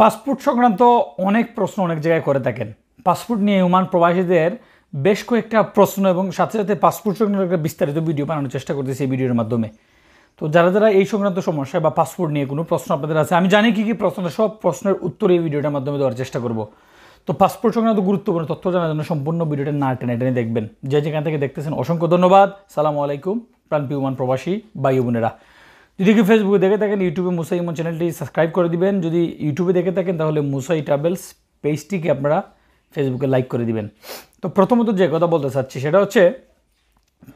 passport সংক্রান্ত অনেক প্রশ্ন অনেক জায়গায় করে থাকেন পাসপোর্ট নিয়ে উমান প্রবাসীদের বেশ কয়েকটা প্রশ্ন এবং সাথে সাথে পাসপোর্ট সংক্রান্ত একটা বিস্তারিত ভিডিও বানানোর চেষ্টা করতেছি এই ভিডিওর মাধ্যমে তো যারা যারা এই সংক্রান্ত সমস্যা বা পাসপোর্ট নিয়ে কোনো প্রশ্ন আপনাদের আছে আমি জানি কী কী প্রশ্ন সব প্রশ্নের উত্তর এই ভিডিওটার মাধ্যমে দেওয়ার চেষ্টা করব তো পাসপোর্ট সংক্রান্ত গুরুত্বপূর্ণ তথ্য জানার জন্য সম্পূর্ণ ভিডিওটা না টেনে টেনে দেখবেন যে যেখান থেকে দেখতেছেন অসংখ্য ধন্যবাদ সালামু আলাইকুম প্রাণপি উমান প্রবাসী বায়ু বোনেরা যদি কি ফেসবুকে দেখে থাকেন ইউটিউবে মুসাই ইমন চ্যানেলটি সাবস্ক্রাইব করে দিবেন যদি ইউটিউবে দেখে থাকেন তাহলে মুসাই ট্রাভেলস পেজটিকে আপনারা ফেসবুকে লাইক করে দিবেন তো প্রথমত যে কথা বলতে চাচ্ছি সেটা হচ্ছে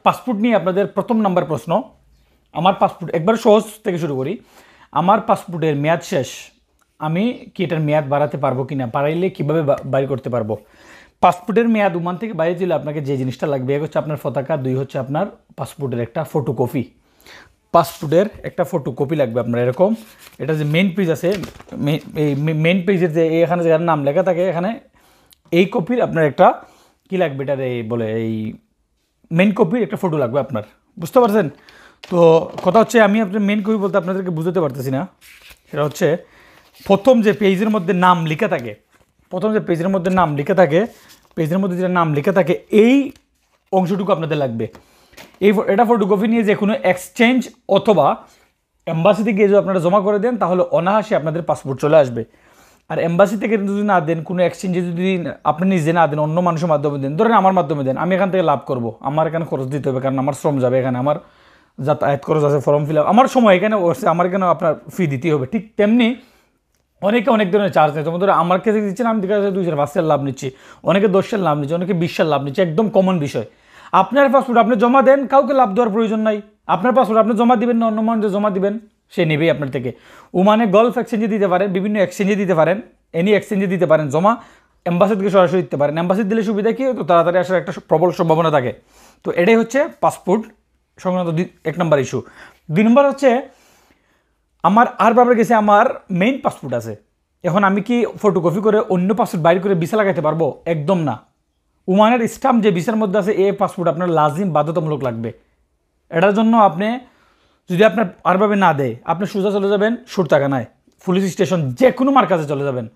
পাসপোর্ট নিয়ে আপনাদের প্রথম নাম্বার প্রশ্ন আমার পাসপোর্ট একবার সহজ থেকে শুরু করি আমার পাসপোর্টের মেয়াদ শেষ আমি কি এটার মেয়াদ বাড়াতে পারবো কি না বাড়াইলে কীভাবে বাড়ি করতে পারবো পাসপোর্টের মেয়াদ উমান থেকে বাইরে দিলে আপনাকে যে জিনিসটা লাগবে এক হচ্ছে আপনার পতাকা দুই হচ্ছে আপনার পাসপোর্টের একটা ফটোকপি পাসপোর্টের একটা ফটো কপি লাগবে আপনার এরকম এটা যে মেন পেজ আছে এই মেন পেজের যে এখানে যেখানে নাম লেখা থাকে এখানে এই কপির আপনার একটা কী লাগবে এটার এই বলে এই মেন কপির একটা ফটো লাগবে আপনার বুঝতে পারছেন তো কথা হচ্ছে আমি আপনার মেন কপি বলতে আপনাদেরকে বুঝতে পারতেছি না সেটা হচ্ছে প্রথম যে পেজের মধ্যে নাম লেখা থাকে প্রথম যে পেজের মধ্যে নাম লেখা থাকে পেজের মধ্যে যেটা নাম লেখা থাকে এই অংশটুকু আপনাদের লাগবে এই এটা ফটোকপি নিয়ে যে কোনো এক্সচেঞ্জ অথবা এম্বাসিতে গিয়ে যদি আপনারা জমা করে দেন তাহলে অনাহাসে আপনাদের পাসপোর্ট চলে আসবে আর এম্বাসি থেকে যদি না দেন কোনো এক্সচেঞ্জে যদি আপনি নিজে না দেন অন্য মানুষের মাধ্যমে দেন ধরেন আমার মাধ্যমে দেন আমি এখান থেকে লাভ করব আমার এখানে খরচ দিতে হবে কারণ আমার শ্রম যাবে এখানে আমার যাতায়াত খরচ আছে ফর্ম ফিল আমার সময় এখানে আমার এখানে আপনার ফি দিতে হবে ঠিক তেমনি অনেকে অনেক ধরনের চার্জ নেয় যেমন ধরো আমার কাছে দিচ্ছেন আমি দেখা যাচ্ছে দুই চার পাঁচ লাভ নিচ্ছি অনেকে দশ লাভ নিচ্ছে অনেকে বিশ লাভ নিচ্ছে একদম কমন বিষয় আপনার পাসপোর্ট আপনি জমা দেন কাউকে লাভ দেওয়ার প্রয়োজন নাই আপনার পাসপোর্ট আপনি জমা দিবেন না অন্য মানুষ জমা দিবেন সে নেবেই আপনার থেকে ওমানে গলফ এক্সচেঞ্জে দিতে পারেন বিভিন্ন এক্সচেঞ্জে দিতে পারেন এনি এক্সচেঞ্জে দিতে পারেন জমা অ্যাম্বাসিদকে সরাসরি দিতে পারেন অ্যাম্বাসিড দিলে সুবিধা কী তো তাড়াতাড়ি আসার একটা প্রবল সম্ভাবনা থাকে তো এটাই হচ্ছে পাসপোর্ট সংক্রান্ত এক নম্বর ইস্যু দুই নম্বর হচ্ছে আমার আর বাবার কাছে আমার মেইন পাসপোর্ট আছে এখন আমি কি ফটোকপি করে অন্য পাসপোর্ট বাইর করে ভিসা লাগাইতে পারবো একদম না উমানের স্টাম্প যে ভিসার মধ্যে আছে এ পাসপোর্ট আপনার লাজিম বাধ্যতামূলক লাগবে এটার জন্য আপনি যদি আপনার আরভাবে না দেয় আপনি সোজা চলে যাবেন সুরতাকানায় পুলিশ স্টেশন যে কোনো মার্কাজে চলে যাবেন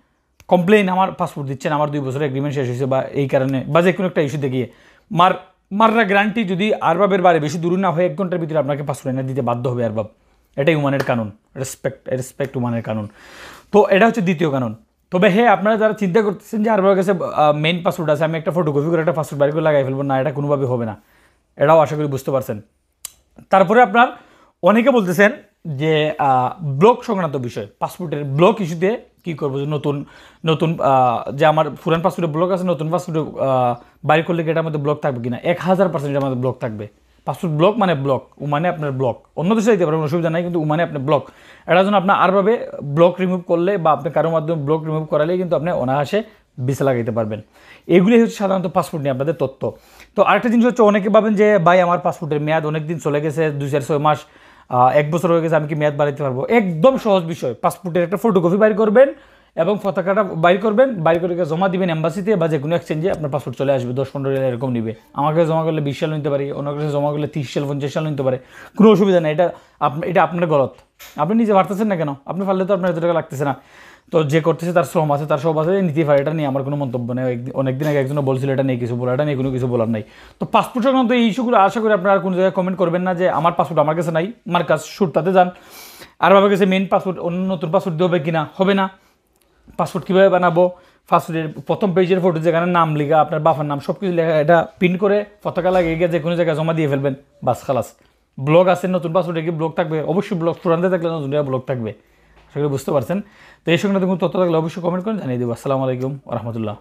কমপ্লেন আমার পাসপোর্ট দিচ্ছেন আমার দুই বছর এগ্রিমেন্ট শেষ হয়েছে বা এই কারণে বা যে কোনো একটা ইস্যুতে গিয়ে মার মাররা গ্যারান্টি যদি আরবাবের বারে বেশি দূর না হয় এক ঘন্টার ভিতরে আপনাকে পাসপোর্ট এনে দিতে বাধ্য হবে আরবাব এটাই উমানের কানুন রেসপেক্ট রেসপেক্ট উমানের কানুন তো এটা হচ্ছে দ্বিতীয় কানুন তবে হ্যাঁ আপনারা যারা চিন্তা করতেছেন যে আরবার কাছে মেইন পাসওয়ার্ড আছে আমি একটা ফটোকপি করে একটা পাসওয়ার্ড বাইরে করে লাগাই ফেলবো না এটা কোনোভাবে হবে না এটাও আশা করি বুঝতে পারছেন তারপরে আপনার অনেকে বলতেছেন যে ব্লক সংক্রান্ত বিষয় পাসপোর্টের ব্লক ইস্যুতে কী করবো যে নতুন নতুন যে আমার পুরান পাসপোর্টে ব্লক আছে নতুন পাসপোর্টে বাইরে করলে কি এটা আমাদের ব্লক থাকবে কিনা এক হাজার পার্সেন্ট আমাদের ব্লক থাকবে পাসপোর্ট ব্লক মানে ব্লক উমানে আপনার ব্লক অন্য দেশে দিতে পারবেন অসুবিধা নাই কিন্তু উমানে আপনি ব্লক এটা জন্য আপনার আরভাবে ব্লক রিমুভ করলে বা আপনি কারোর মাধ্যমে ব্লক রিমুভ করালে কিন্তু আপনি অনায়াসে ভিসা লাগাইতে পারবেন এগুলি হচ্ছে সাধারণত পাসপোর্ট নিয়ে আপনাদের তথ্য তো আরেকটা জিনিস হচ্ছে অনেকে ভাবেন যে ভাই আমার পাসপোর্টের মেয়াদ অনেক দিন চলে গেছে দুই চার ছয় মাস এক বছর হয়ে গেছে আমি কি মেয়াদ বাড়াইতে পারবো একদম সহজ বিষয় পাসপোর্টের একটা ফটোকপি বাইর করবেন এবং পতাকাটা বাইর করবেন বাইর করে জমা দিবেন এম্বাসিতে বা যে কোনো এক্সচেঞ্জে আপনার পাসপোর্ট চলে আসবে দশ পনেরো রিয়াল এরকম নিবে আমাকে জমা করলে বিশ সাল নিতে পারি অন্য কাছে জমা করলে তিরিশ সাল পঞ্চাশ সাল নিতে পারে কোনো অসুবিধা নেই এটা আপনার এটা আপনার গলত আপনি নিজে পারতেছেন না কেন আপনি ফাললে তো আপনার এত টাকা লাগতেছে না তো যে করতেছে তার শ্রম আছে তার সব আছে নিতে পারে এটা নিয়ে আমার কোনো মন্তব্য নেই অনেকদিন আগে একজনও বলছিল এটা নিয়ে কিছু বলার এটা নিয়ে কোনো কিছু বলার নাই তো পাসপোর্ট সংক্রান্ত এই ইস্যুগুলো আশা করি আপনারা কোনো জায়গায় কমেন্ট করবেন না যে আমার পাসপোর্ট আমার কাছে নাই আমার কাজ তাতে যান আর বাবার কাছে মেন পাসপোর্ট অন্য নতুন পাসপোর্ট দেবে কিনা হবে না পাসপোর্ট কীভাবে বানাবো পাসপোর্টের প্রথম পেজের ফটো যেখানে নাম লেখা আপনার বাফার নাম সব কিছু লেখা এটা প্রিন্ট করে পতাকা লাগিয়ে গিয়ে যে কোনো জায়গায় জমা দিয়ে ফেলবেন বাস খালাস ব্লগ আছে নতুন পাসপোর্টে কি ব্লগ থাকবে অবশ্যই ব্লগ চূড়ান্তে থাকলে নতুন ব্লগ থাকবে সেগুলো বুঝতে পারছেন তো এই সঙ্গে তথ্য থাকলে অবশ্যই কমেন্ট করে জানিয়ে দেবো আসসালামু আলাইকুম রহমতুল্লাহ